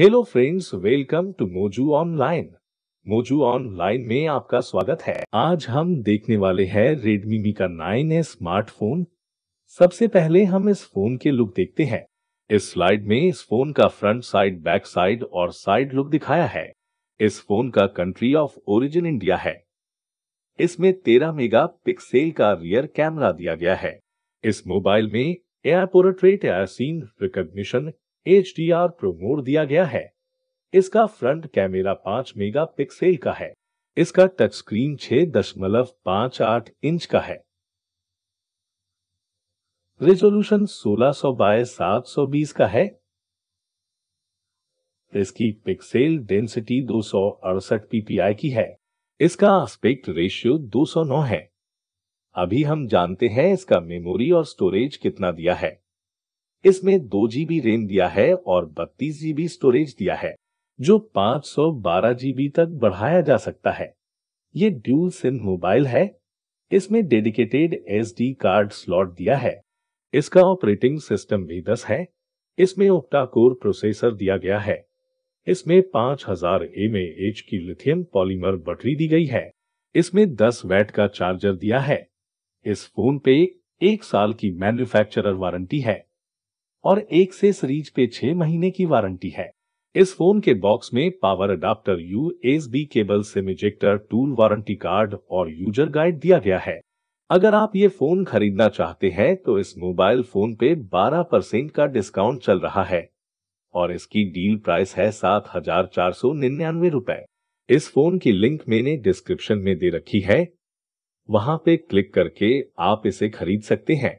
hello friends welcome to मोजू online मोजू online में आपका स्वागत है आज हम देखने वाले हैं रेडमी मी का नाइन 9S स्मार्टफोन सबसे पहले हम इस फोन के लुक देखते हैं इस स्लाइड में इस फोन का फ्रंट साइड बैक साइड और साइड लुक दिखाया है इस फोन का कंट्री ऑफ ओरिजिन इंडिया है इसमें तेरह मेगा मेगापिक्सल का रियर कैमरा दिया गया है इस मोबाइल में AI portrait AI scene recognition H D R mode दिया गया है इसका फ्रंट कैमरा मेगा पिक्सल का है इसका टच स्क्रीन छह दशमलव पांच आठ इंच का है रेजोल्यूशन सोलह सौ बाय बीस का है इसकी पिक्सेल डेंसिटी दो सौ अड़सठ पीपीआई की है इसका आस्पेक्ट रेशियो दो सौ नौ है अभी हम जानते हैं इसका मेमोरी और स्टोरेज कितना दिया है इसमें दो जीबी रेम दिया है और बत्तीस जीबी स्टोरेज दिया है जो 512 जीबी तक बढ़ाया जा सकता है ये ड्यूल सिम मोबाइल है इसमें डेडिकेटेड एस कार्ड स्लॉट दिया है इसका ऑपरेटिंग सिस्टम भी दस है इसमें ओक्टा कोर प्रोसेसर दिया गया है इसमें 5000 हजार एम एच की लिथियम पॉलीमर बैटरी दी गई है इसमें 10 वैट का चार्जर दिया है इस फोन पे एक साल की मैन्युफैक्चरर वारंटी है और एक से सीरीज पे छह महीने की वारंटी है इस फोन के बॉक्स में power adapter U S B cable SIM ejector tool warranty card और यूजर गाइड दिया गया है अगर आप ये फोन खरीदना चाहते हैं तो इस मोबाइल फोन पे 12 परसेंट का डिस्काउंट चल रहा है और इसकी डील प्राइस है सात हजार चार सौ निन्यानवे रूपए इस फोन की लिंक मैंने डिस्क्रिप्शन में दे रखी है वहां पे क्लिक करके आप इसे खरीद सकते हैं